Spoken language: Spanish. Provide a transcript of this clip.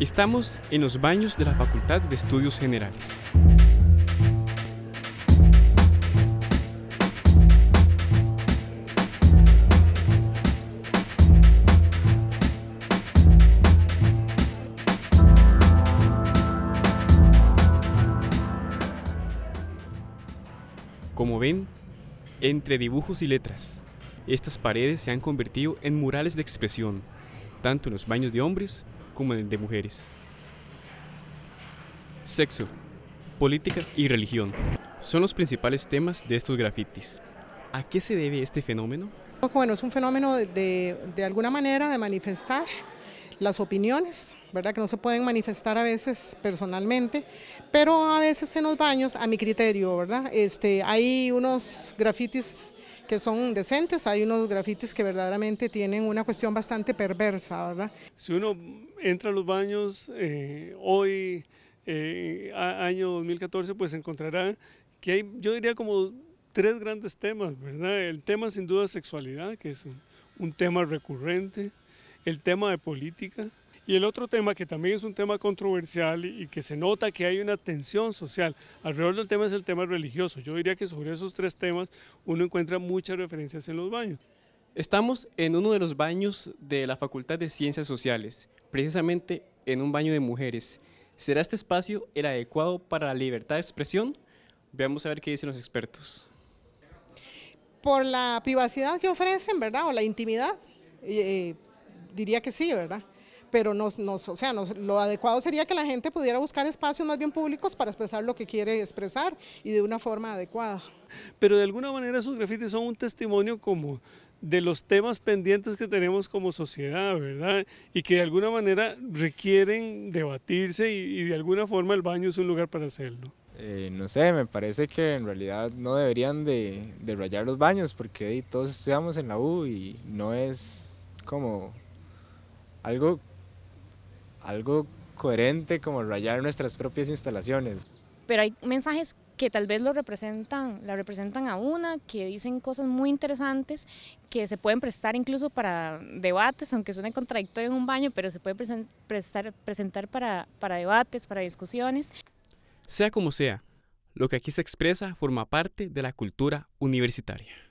Estamos en los baños de la Facultad de Estudios Generales. Como ven, entre dibujos y letras, estas paredes se han convertido en murales de expresión, tanto en los baños de hombres como de mujeres. Sexo, política y religión son los principales temas de estos grafitis. ¿A qué se debe este fenómeno? Bueno, es un fenómeno de, alguna manera de manifestar las opiniones, ¿verdad? Que no se pueden manifestar a veces personalmente, pero a veces en los baños, a mi criterio, ¿verdad? Este, hay unos grafitis que son decentes, hay unos grafitis que verdaderamente tienen una cuestión bastante perversa, ¿verdad? Si uno entra a los baños eh, hoy, eh, año 2014, pues encontrará que hay, yo diría como tres grandes temas, ¿verdad? El tema sin duda sexualidad, que es un tema recurrente, el tema de política, y el otro tema que también es un tema controversial y que se nota que hay una tensión social alrededor del tema es el tema religioso. Yo diría que sobre esos tres temas uno encuentra muchas referencias en los baños. Estamos en uno de los baños de la Facultad de Ciencias Sociales, precisamente en un baño de mujeres. ¿Será este espacio el adecuado para la libertad de expresión? Veamos a ver qué dicen los expertos. Por la privacidad que ofrecen, ¿verdad? O la intimidad, eh, eh, diría que sí, ¿verdad? pero nos, o sea, lo adecuado sería que la gente pudiera buscar espacios más bien públicos para expresar lo que quiere expresar y de una forma adecuada. Pero de alguna manera esos grafitis son un testimonio como de los temas pendientes que tenemos como sociedad, ¿verdad? Y que de alguna manera requieren debatirse y, de alguna forma el baño es un lugar para hacerlo. Eh, no sé, me parece que en realidad no deberían de, de rayar los baños porque todos estudiamos en la U y no es como algo algo coherente como rayar nuestras propias instalaciones. Pero hay mensajes que tal vez lo representan, la representan a una, que dicen cosas muy interesantes, que se pueden prestar incluso para debates, aunque suene contradictorio en un baño, pero se puede presentar para, para debates, para discusiones. Sea como sea, lo que aquí se expresa forma parte de la cultura universitaria.